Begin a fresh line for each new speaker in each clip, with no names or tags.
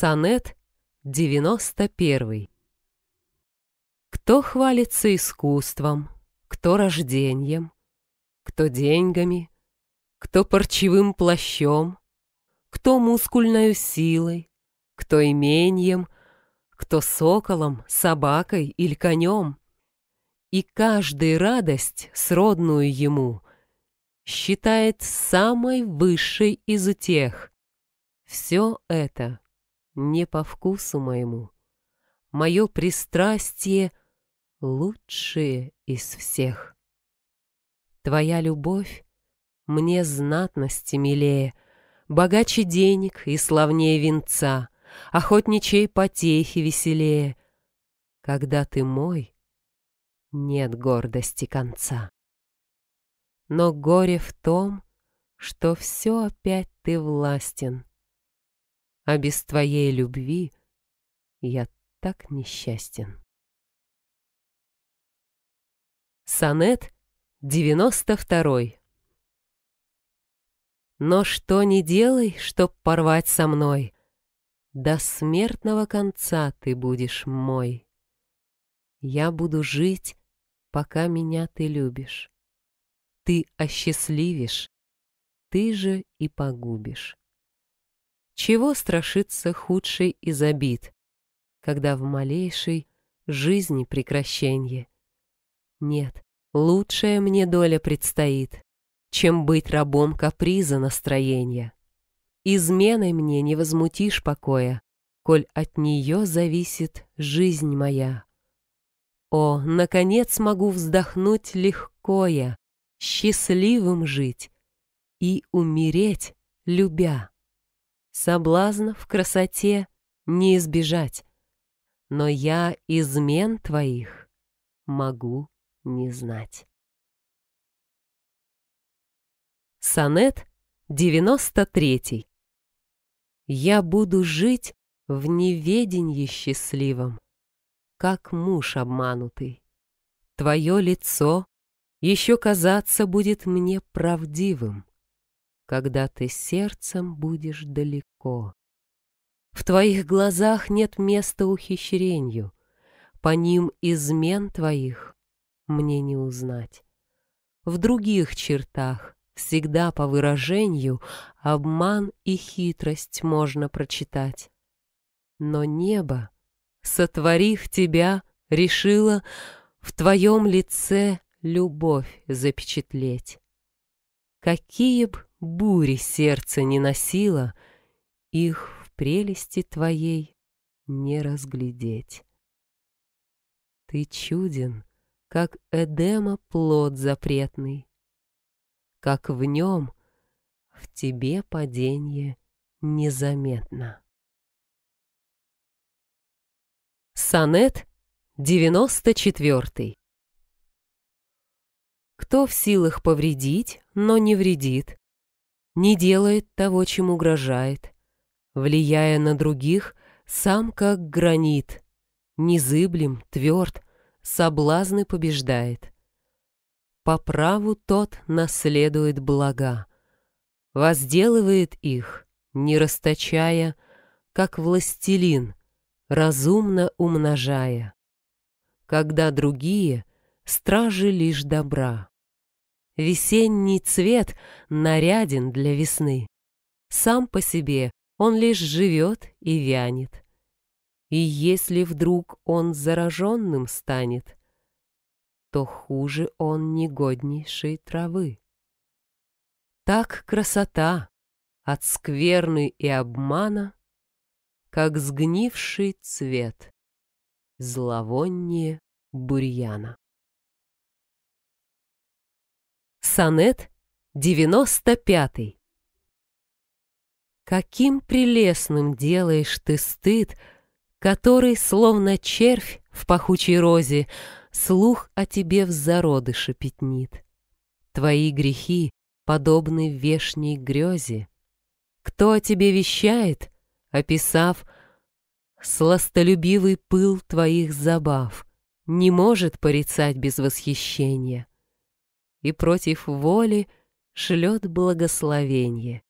Сонет 91. Кто хвалится искусством, кто рождением, кто деньгами, кто парчевым плащом, кто мускульной силой, кто имением, кто соколом, собакой или конем. И каждый радость, сродную ему, считает самой высшей из тех, Все это не по вкусу моему. Мое пристрастие лучшее из всех. Твоя любовь мне знатности милее, Богаче денег и славнее венца, Охотничей потехи веселее. Когда ты мой, нет гордости конца. Но горе в том, что все опять ты властен —
а без твоей любви я так несчастен. Сонет 92 Но что не делай, чтоб порвать со мной,
До смертного конца ты будешь мой. Я буду жить, пока меня ты любишь. Ты осчастливишь, ты же и погубишь. Чего страшится худший из обид, когда в малейшей жизни прекращенье? Нет, лучшая мне доля предстоит, чем быть рабом каприза настроения. Изменой мне не возмутишь покоя, коль от нее зависит жизнь моя. О, наконец могу вздохнуть легко я, счастливым жить и умереть, любя. Соблазна в красоте не избежать, но я измен
твоих могу не знать. Сонет 93 Я
буду жить в неведенье счастливом, как муж обманутый. Твое лицо еще казаться будет мне правдивым когда ты сердцем будешь далеко. В твоих глазах нет места ухищрению, по ним измен твоих мне не узнать. В других чертах всегда по выражению обман и хитрость можно прочитать. Но небо, сотворив тебя, решило в твоем лице любовь запечатлеть. Какие б бури сердце не носило, их в прелести твоей не разглядеть. Ты чуден, как Эдема плод запретный,
как в нем в тебе падение незаметно. Сонет 94 Кто в силах повредить,
но не вредит, не делает того, чем угрожает, влияя на других, сам как гранит, незыблем, тверд, соблазны побеждает. По праву тот наследует блага, возделывает их, не расточая, как властелин, разумно умножая. Когда другие — стражи лишь добра. Весенний цвет наряден для весны. Сам по себе он лишь живет и вянет. И если вдруг он зараженным станет, то хуже он негоднейшей травы. Так красота от скверны и обмана,
как сгнивший цвет, зловоннее бурьяна. Сонет 95 Каким прелестным
делаешь ты стыд, Который, словно червь в пахучей розе, Слух о тебе в зародыше пятнит. Твои грехи подобны вешней грезе. Кто о тебе вещает, описав Сластолюбивый пыл твоих забав, Не может порицать без восхищения и против воли шлет благословение.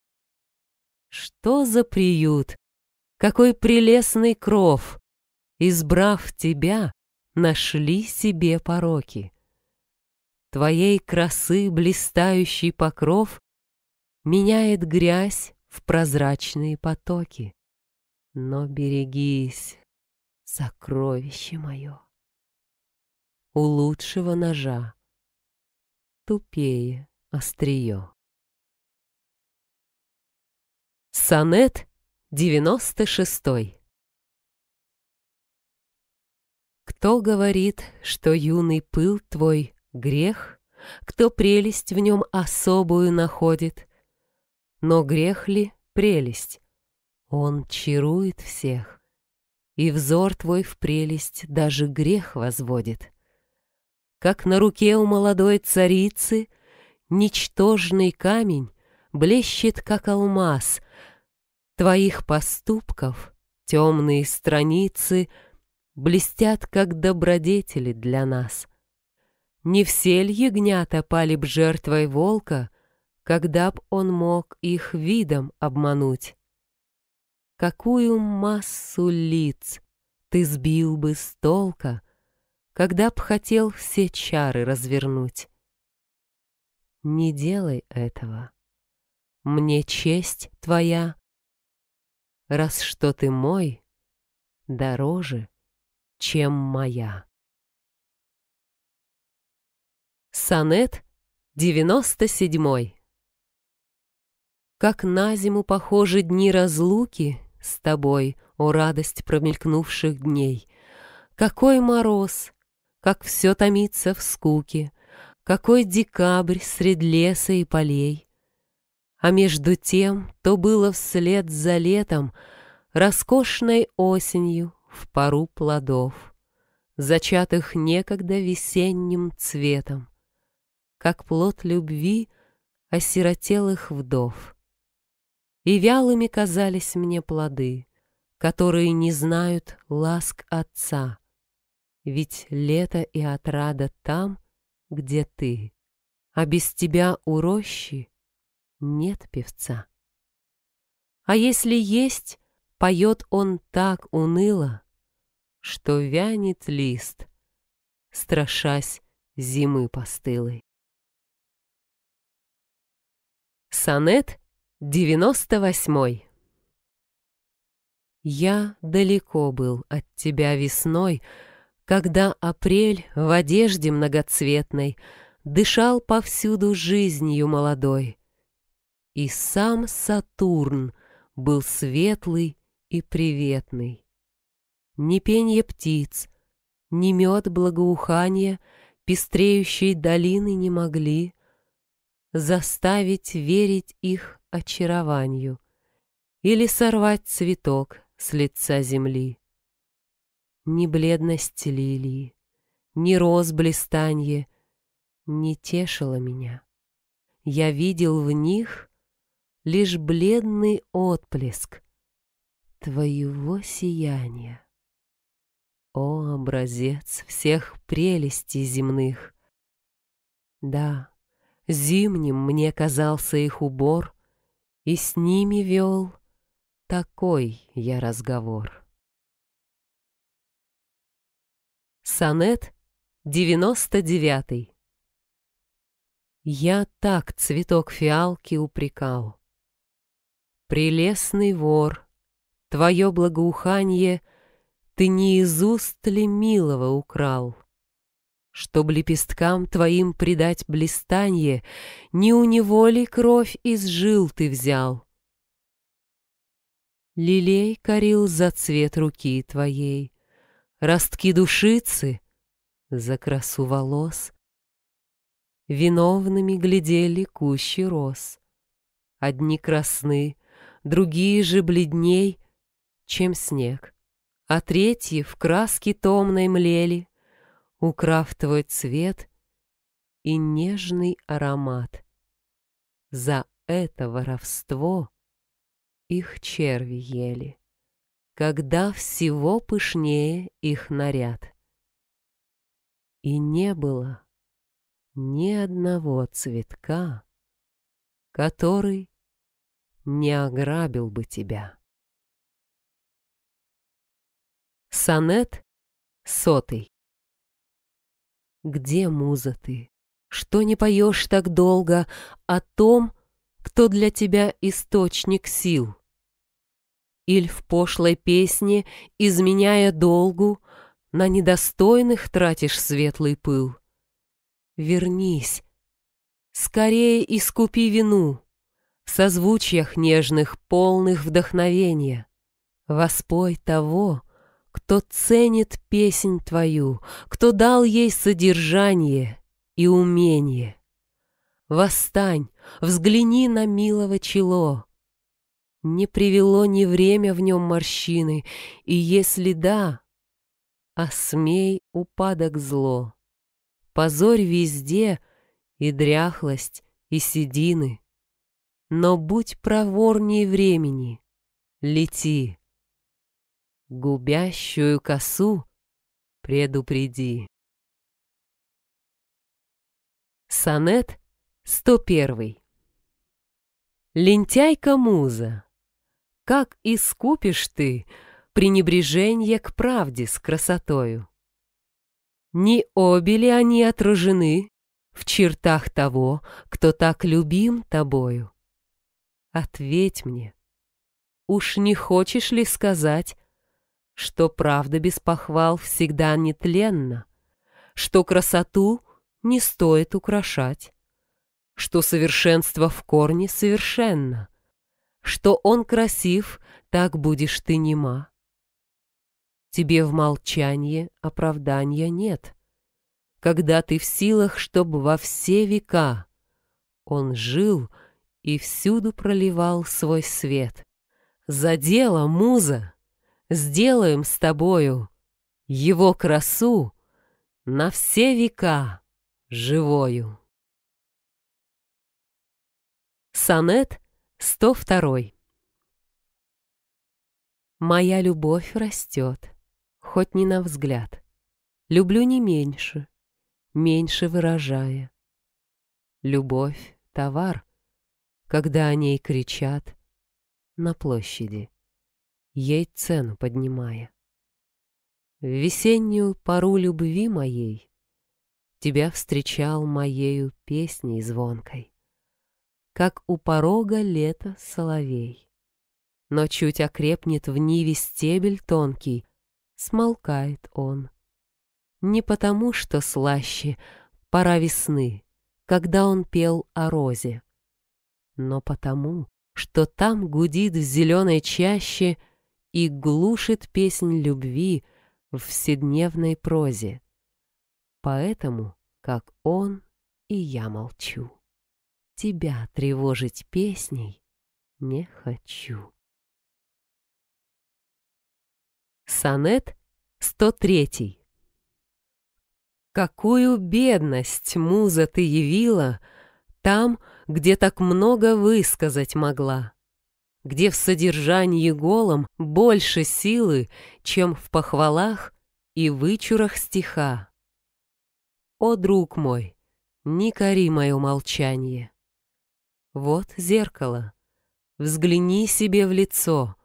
Что за приют? Какой прелестный кров! Избрав тебя, нашли себе пороки. Твоей красы блистающий покров Меняет грязь в прозрачные потоки. Но берегись, сокровище мое.
У лучшего ножа тупее острие. Сонет 96 Кто говорит,
что юный пыл твой — грех, Кто прелесть в нем особую находит? Но грех ли прелесть? Он чарует всех, И взор твой в прелесть даже грех возводит как на руке у молодой царицы ничтожный камень блещет, как алмаз. Твоих поступков темные страницы блестят, как добродетели для нас. Не все ль ягнята пали б жертвой волка, когда б он мог их видом обмануть? Какую массу лиц ты сбил бы с толка — когда б хотел все чары развернуть. Не делай этого. Мне честь твоя. Раз
что ты мой, дороже, чем моя. Сонет 97 Как на зиму похожи дни разлуки С
тобой, о радость промелькнувших дней. Какой мороз, как все томится в скуке, какой декабрь средь леса и полей. А между тем то было вслед за летом, роскошной осенью в пару плодов, зачатых некогда весенним цветом, как плод любви осиротелых вдов. И вялыми казались мне плоды, которые не знают ласк отца, ведь лето и отрада там, где ты, а без тебя у рощи нет певца. А если есть, поет он так уныло, что вянет лист,
страшась зимы постылой. Сонет девяносто восьмой.
Я далеко был от тебя весной, — когда апрель в одежде многоцветной дышал повсюду жизнью молодой. И сам Сатурн был светлый и приветный. Ни пенье птиц, ни мед благоухания пестреющей долины не могли заставить верить их очарованию или сорвать цветок с лица земли ни бледность лилии, ни роз блистанье не тешило меня. Я видел в них лишь бледный отплеск твоего сияния. О, образец всех прелестей земных! Да, зимним мне
казался их убор, и с ними вел такой я разговор. Сонет 99. Я так цветок
фиалки упрекал. Прелестный вор, твое благоуханье Ты не из уст ли милого украл? Чтоб лепесткам твоим придать блистанье, Не у него ли кровь из жил ты взял? Лилей корил за цвет руки твоей — ростки душицы, за красу волос. Виновными глядели кущи роз. Одни красны, другие же бледней, чем снег, а третьи в краске томной млели, украв твой цвет и нежный аромат. За это воровство их черви ели когда всего пышнее их наряд.
И не было ни одного цветка, который не ограбил бы тебя. Сонет сотый. Где муза ты? Что не поешь так долго о
том, кто для тебя источник сил? Иль в пошлой песне, изменяя долгу, На недостойных тратишь светлый пыл. Вернись, скорее искупи вину, В созвучьях нежных, полных вдохновения. Воспой того, кто ценит песнь твою, Кто дал ей содержание и умение. Восстань, взгляни на милого чело, не привело ни время в нем морщины, и если да, осмей а упадок зло. Позорь везде и дряхлость, и седины. Но будь проворней времени, лети.
Губящую косу предупреди. Сонет 101. Лентяйка-муза как искупишь
ты пренебрежение к правде с красотою? Не обе ли они отражены в чертах того, кто так любим тобою? Ответь мне, уж не хочешь ли сказать, что правда без похвал всегда нетленна, что красоту не стоит украшать, что совершенство в корне совершенно — что он красив, так будешь ты нема. Тебе в молчании оправдания нет. Когда ты в силах, чтоб во все века Он жил и всюду проливал свой свет. За дело, муза, сделаем с тобою Его красу на
все века живою. Сонет 102.
Моя любовь растет, хоть не на взгляд. Люблю не меньше, меньше выражая. Любовь — товар, когда о ней кричат на площади, ей цену поднимая. В весеннюю пару любви моей тебя встречал моею песней звонкой как у порога лета соловей. Но чуть окрепнет в ниве стебель тонкий, смолкает он. Не потому, что слаще пора весны, когда он пел о розе, но потому, что там гудит в зеленой чаще и глушит песнь любви в вседневной прозе. Поэтому, как он, и я молчу
тебя тревожить песней не хочу. Сонет 103.
Какую бедность, муза, ты явила там, где так много высказать могла, где в содержании голом больше силы, чем в похвалах и вычурах стиха. О, друг мой, не кори мое молчание. Вот зеркало. Взгляни себе в лицо.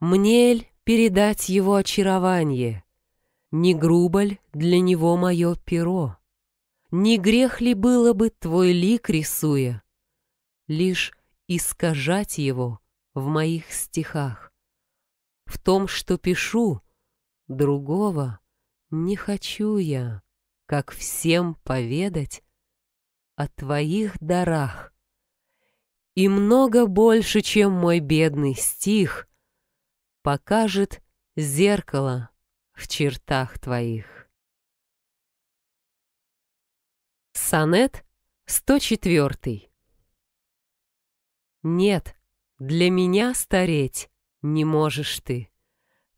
Мне ль передать его очарование? Не грубо ль для него мое перо? Не грех ли было бы твой лик рисуя? Лишь искажать его в моих стихах. В том, что пишу, другого не хочу я, как всем поведать о твоих дарах и много больше, чем мой бедный стих,
покажет зеркало в чертах твоих. Сонет 104 Нет, для меня стареть не можешь ты.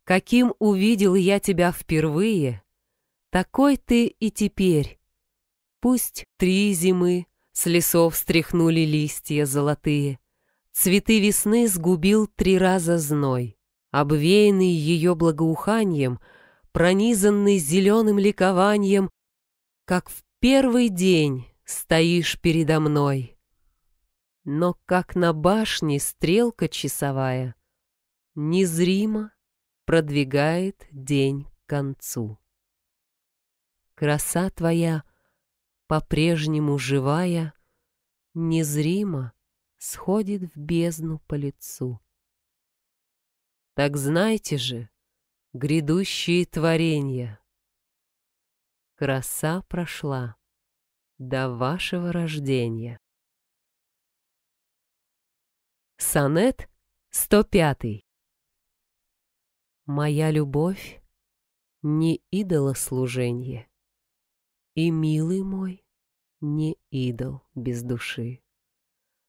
Каким увидел я тебя впервые, такой ты и теперь. Пусть три зимы, с лесов стряхнули листья золотые. Цветы весны сгубил три раза зной. Обвеянный ее благоуханием, пронизанный зеленым ликованием, как в первый день стоишь передо мной. Но как на башне стрелка часовая, незримо продвигает день к концу. Краса твоя по-прежнему живая, незримо сходит в бездну по лицу. Так знайте же, грядущие творения. Краса
прошла до вашего рождения. Сонет 105 Моя любовь не идолослужение.
И, милый мой, не идол без души.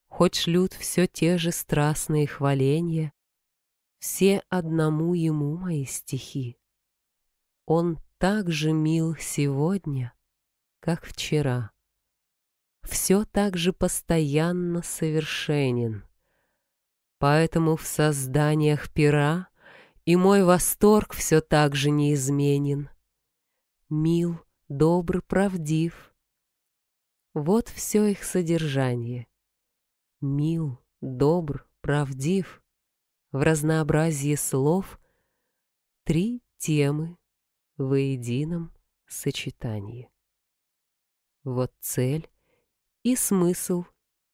Хоть шлют все те же страстные хваления, Все одному ему мои стихи. Он так же мил сегодня, как вчера. Все так же постоянно совершенен. Поэтому в созданиях пера И мой восторг все так же неизменен. Мил — добр, правдив. Вот все их содержание. Мил, добр, правдив. В разнообразии слов три темы в едином сочетании. Вот цель и смысл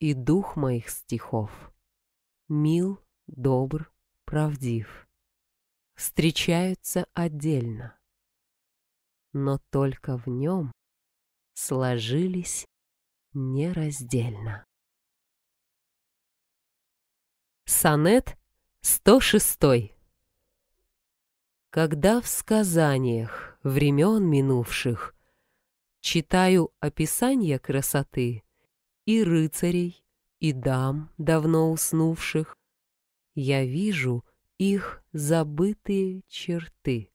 и дух моих стихов. Мил, добр, правдив.
Встречаются отдельно но только в нем сложились нераздельно. Сонет 106
Когда в сказаниях времен минувших читаю описание красоты и рыцарей, и дам, давно уснувших, я вижу их забытые черты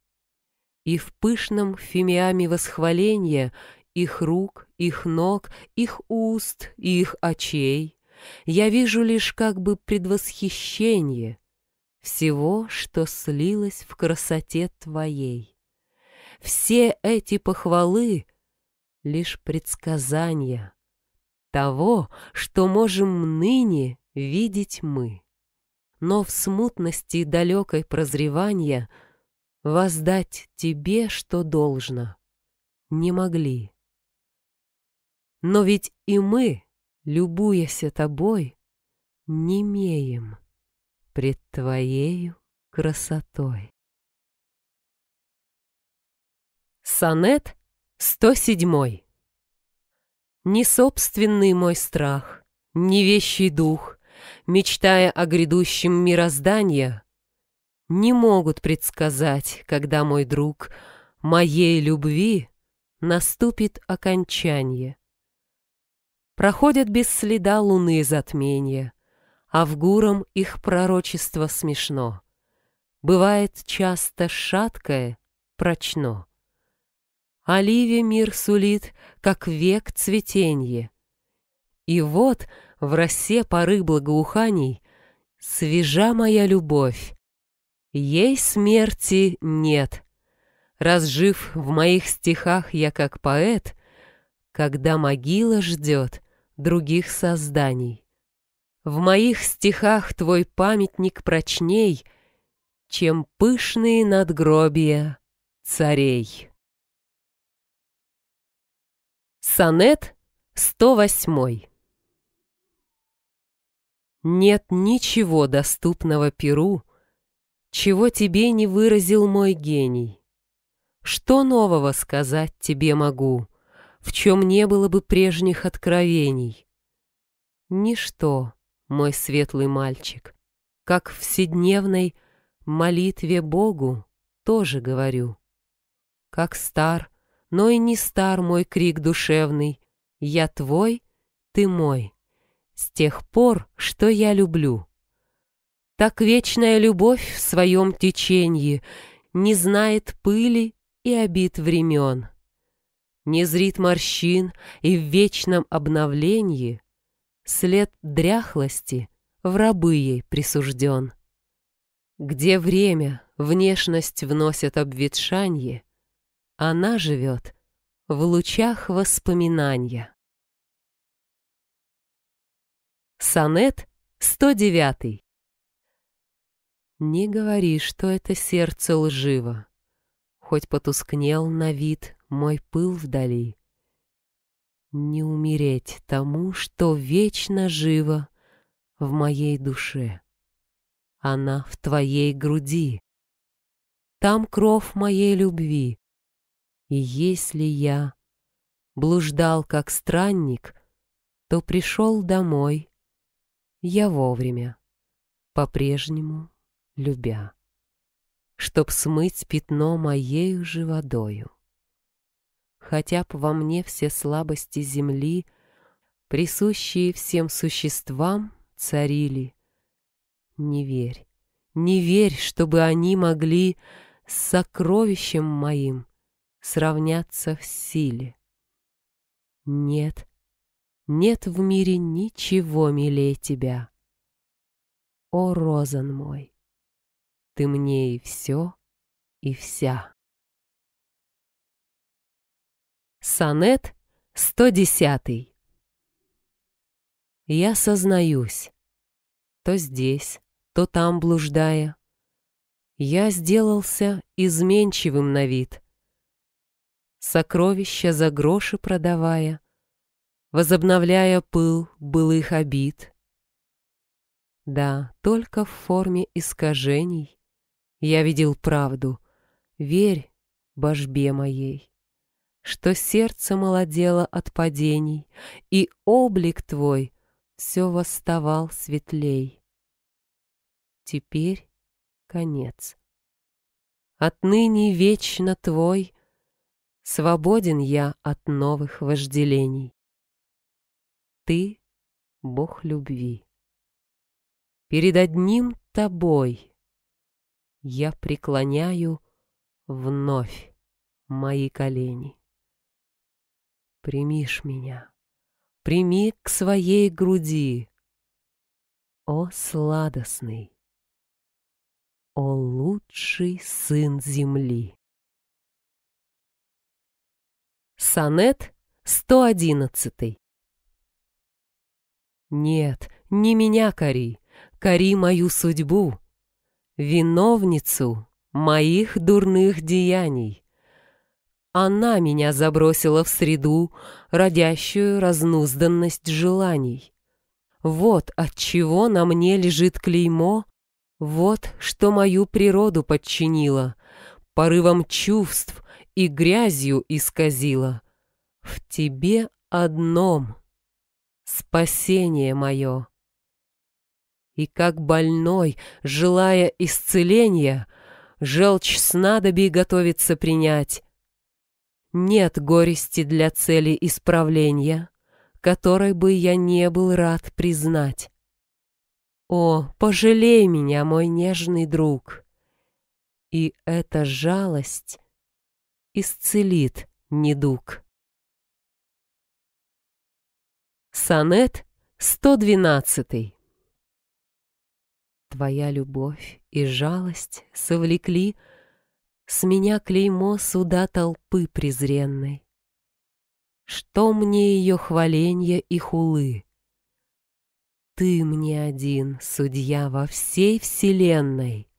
и в пышном фимиаме восхваления их рук, их ног, их уст их очей я вижу лишь как бы предвосхищение всего, что слилось в красоте твоей. Все эти похвалы — лишь предсказания того, что можем ныне видеть мы. Но в смутности далекой прозревания — воздать тебе, что должно, не могли. Но ведь и мы, любуясь тобой,
не имеем пред твоею красотой. Сонет 107 Не собственный мой страх, не вещий
дух, Мечтая о грядущем мироздания, не могут предсказать, когда мой друг моей любви наступит окончание. Проходят без следа луны затмения, а в гуром их пророчество смешно. Бывает часто шаткое, прочно. Оливе мир сулит, как век цветенье. И вот в росе поры благоуханий свежа моя любовь, Ей смерти нет. Разжив в моих стихах я как поэт, когда могила ждет других созданий. В моих стихах твой памятник прочней, чем
пышные надгробия царей. Сонет 108
Нет ничего доступного Перу, чего тебе не выразил мой гений? Что нового сказать тебе могу, в чем не было бы прежних откровений? Ничто, мой светлый мальчик, как в вседневной молитве Богу тоже говорю. Как стар, но и не стар мой крик душевный, я твой, ты мой, с тех пор, что я люблю. Так вечная любовь в своем течении Не знает пыли и обид времен. Не зрит морщин и в вечном обновлении След дряхлости в рабы ей присужден. Где время, внешность вносит обветшанье, Она живет в
лучах воспоминания. Сонет 109 не говори, что это
сердце лживо. Хоть потускнел на вид мой пыл вдали. Не умереть тому, что вечно живо в моей душе. Она в твоей груди. Там кров моей любви. И если я блуждал как странник, то пришел домой. Я вовремя, по-прежнему любя, Чтоб смыть пятно моею же водою. Хотя б во мне все слабости земли, Присущие всем существам, царили. Не верь, не верь, чтобы они могли С сокровищем моим сравняться в силе. Нет, нет в мире ничего милее
тебя. О, Розан мой! Ты мне и все, и вся. Сонет 110 Я сознаюсь,
то здесь, то там блуждая. Я сделался изменчивым на вид, сокровища за гроши продавая, возобновляя пыл былых обид. Да, только в форме искажений — я видел правду. Верь, божбе моей, Что сердце молодело от падений, И облик твой все восставал светлей. Теперь конец. Отныне вечно твой, Свободен я от
новых вожделений. Ты — Бог любви. Перед одним тобой — я
преклоняю вновь мои колени. Примишь меня, прими к своей груди.
О, сладостный! О, лучший сын земли! Сонет 111 Нет, не
меня кори, кори мою судьбу, виновницу моих дурных деяний. Она меня забросила в среду, родящую разнузданность желаний. Вот от чего на мне лежит клеймо, вот что мою природу подчинило, порывом чувств и грязью исказило. В тебе одном спасение мое. И как больной, желая исцеления, желчь снадобий готовится принять. Нет горести для цели исправления, которой бы я не был рад признать. О, пожалей меня, мой нежный друг!
И эта жалость исцелит недуг. Сонет 112 Твоя любовь и жалость совлекли
С меня клеймо суда толпы презренной. Что мне ее хваленья и хулы? Ты мне один, судья во всей вселенной.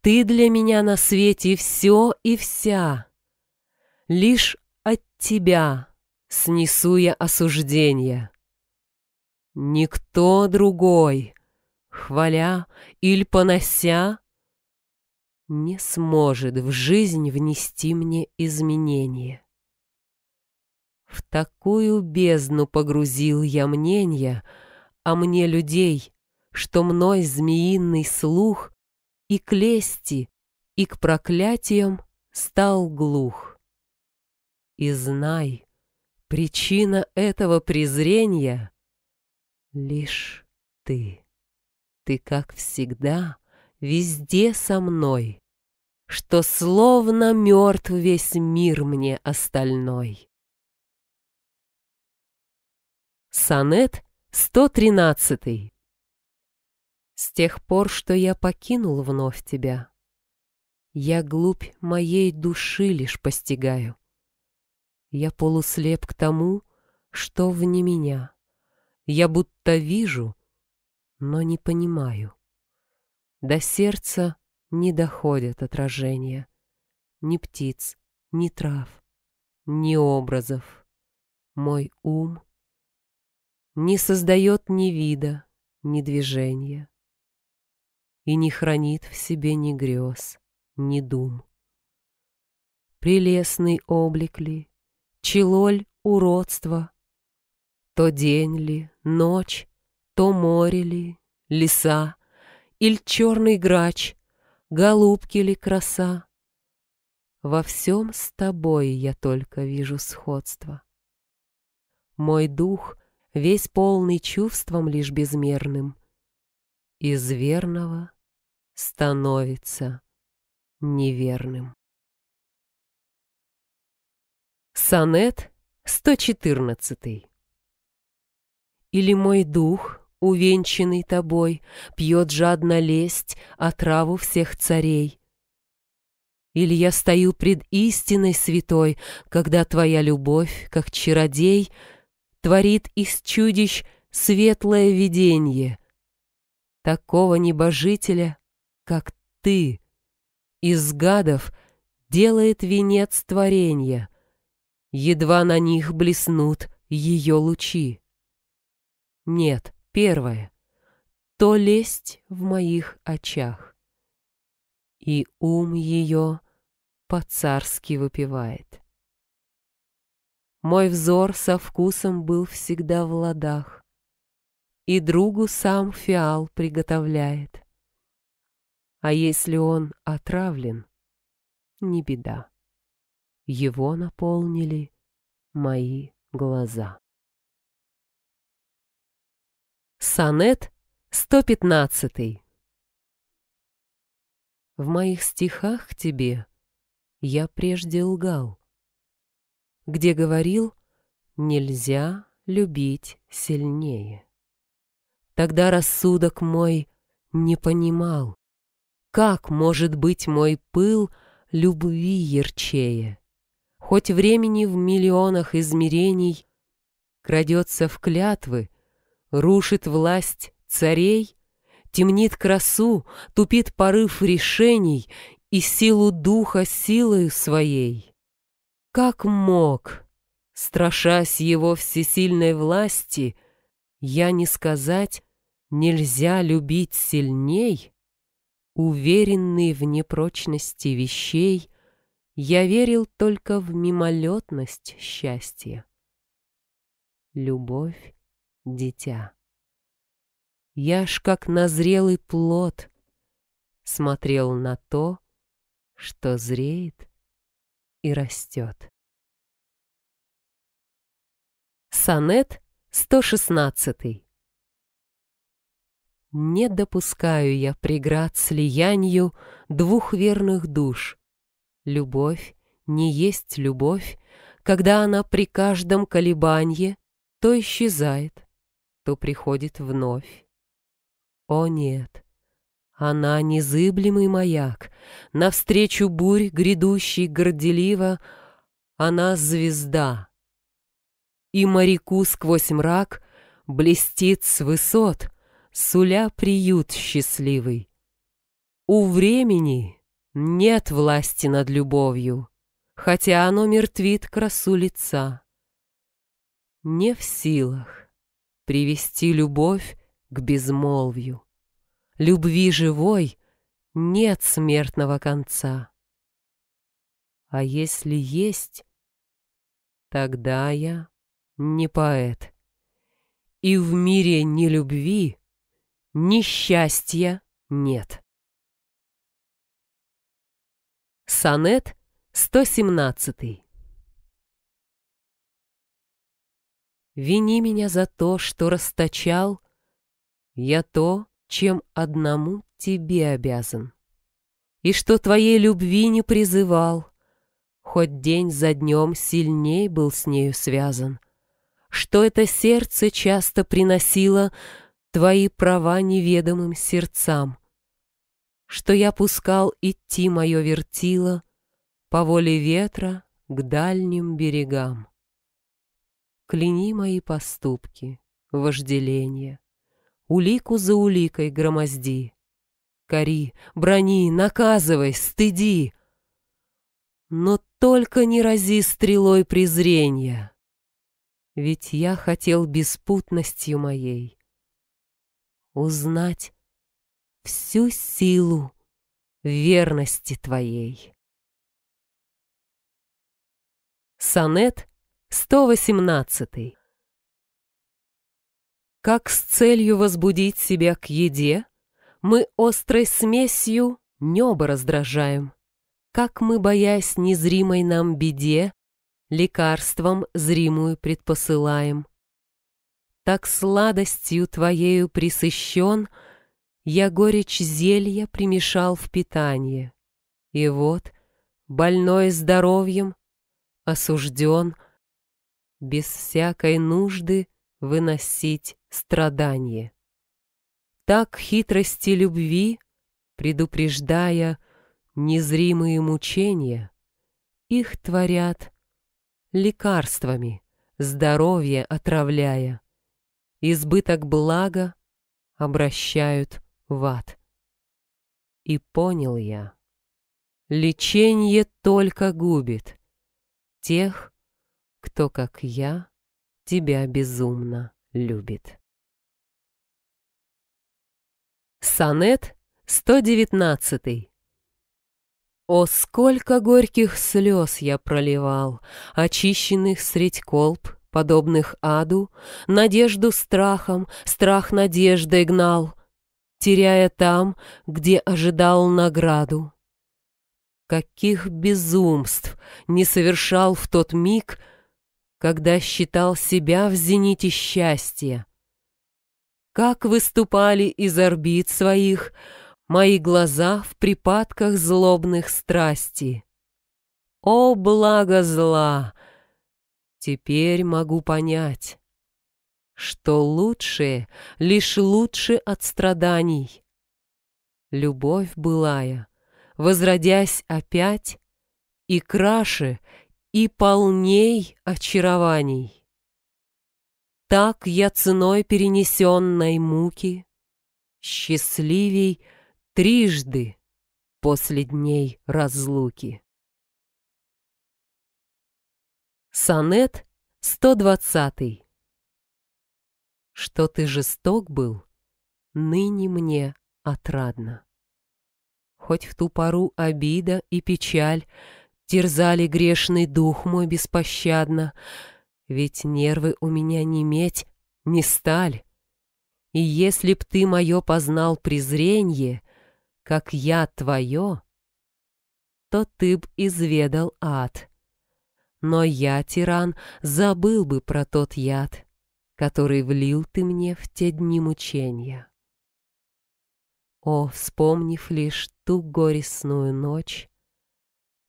Ты для меня на свете все и вся. Лишь от тебя снесу я осуждение. Никто другой — хваля или понося, не сможет в жизнь внести мне изменения. В такую бездну погрузил я мнение о мне людей, что мной змеиный слух и к лести, и к проклятиям стал глух. И знай, причина этого презрения — лишь ты ты, как всегда, везде со мной,
Что словно мертв весь мир мне остальной. Сонет 113 С тех пор, что я покинул вновь тебя,
Я глубь моей души лишь постигаю. Я полуслеп к тому, что вне меня. Я будто вижу, но не понимаю. До сердца не доходят отражения. Ни птиц, ни трав, ни образов. Мой ум не создает ни вида, ни движения. И не хранит в себе ни грез, ни дум. Прелестный облик ли, челоль уродства, То день ли, ночь, то море ли, леса, Иль черный грач, голубки ли краса. Во всем с тобой я только вижу сходство. Мой дух весь полный чувством лишь безмерным.
Из верного становится неверным. Сонет 114 Или мой дух увенчанный
тобой, пьет жадно лесть отраву а всех царей. Или я стою пред истиной святой, когда твоя любовь, как чародей, творит из чудищ светлое видение. Такого небожителя, как ты, из гадов делает венец творения. Едва на них блеснут ее лучи. Нет, Первое. То лесть в моих очах. И ум ее по-царски выпивает. Мой взор со вкусом был всегда в ладах, И другу сам фиал приготовляет. А если он отравлен,
не беда. Его наполнили мои глаза. Сонет 115 В моих стихах
к тебе я прежде лгал, Где говорил «нельзя любить сильнее». Тогда рассудок мой не понимал, Как может быть мой пыл любви ярчее, Хоть времени в миллионах измерений Крадется в клятвы, рушит власть царей, темнит красу, тупит порыв решений и силу духа силою своей. Как мог, страшась его всесильной власти, я не сказать «нельзя любить сильней»? Уверенный в непрочности вещей, я верил только в мимолетность счастья. Любовь дитя. Я ж как назрелый плод смотрел на то,
что зреет и растет. Сонет 116
Не допускаю я преград слиянию двух верных душ. Любовь не есть любовь, когда она при каждом колебанье то исчезает, что приходит вновь. О нет! Она — незыблемый маяк, навстречу бурь, грядущий горделиво, она — звезда. И моряку сквозь мрак блестит с высот, суля приют счастливый. У времени нет власти над любовью, хотя оно мертвит красу лица. Не в силах привести любовь к безмолвью, Любви живой нет смертного конца. А если есть, тогда
я не поэт. И в мире ни любви, ни счастья нет. Сонет 117 Вини меня за то, что расточал.
Я то, чем одному тебе обязан. И что твоей любви не призывал. Хоть день за днем сильней был с нею связан. Что это сердце часто приносило твои права неведомым сердцам. Что я пускал идти мое вертило по воле ветра к дальним берегам. Кляни мои поступки, вожделение. Улику за уликой громозди. Кори, брони, наказывай, стыди. Но только не рази стрелой презрения. Ведь я хотел беспутностью моей
Узнать всю силу верности твоей. Сонет 118. Как с целью возбудить
себя к еде, мы острой смесью небо раздражаем. Как мы, боясь незримой нам беде, лекарством зримую предпосылаем. Так сладостью твоею присыщен, я горечь зелья примешал в питание. И вот, больной здоровьем, осужден — без всякой нужды выносить страдания. Так хитрости любви, предупреждая незримые мучения, их творят лекарствами, здоровье отравляя, избыток блага обращают в ад. И понял я, лечение только губит тех, кто, как
я, тебя безумно любит. Сонет 119
о, сколько горьких слез я проливал, Очищенных средь колб, подобных аду, Надежду страхом, страх надеждой гнал, Теряя там, где ожидал награду. Каких безумств не совершал в тот миг, когда считал себя в зените счастья. Как выступали из орбит своих мои глаза в припадках злобных страсти. О, благо зла! Теперь могу понять, что лучшее лишь лучше от страданий. Любовь былая, возродясь опять, и краше — и полней очарований. Так я ценой перенесенной муки
Счастливей трижды после дней разлуки. Сонет 120 Что ты жесток был,
ныне мне отрадно. Хоть в ту пору обида и печаль — терзали грешный дух мой беспощадно, ведь нервы у меня не медь, не сталь. И если б ты мое познал презренье, как я твое, то ты б изведал ад. Но я, тиран, забыл бы про тот яд, который влил ты мне в те дни мучения. О, вспомнив лишь ту горестную ночь,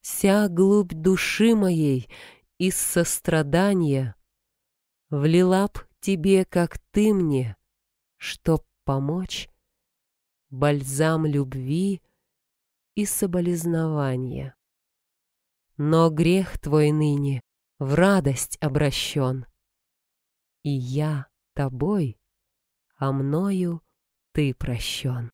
вся глубь души моей из сострадания влила б тебе, как ты мне, чтоб помочь, бальзам любви и соболезнования. Но грех твой ныне в радость обращен,
и я тобой, а мною ты прощен.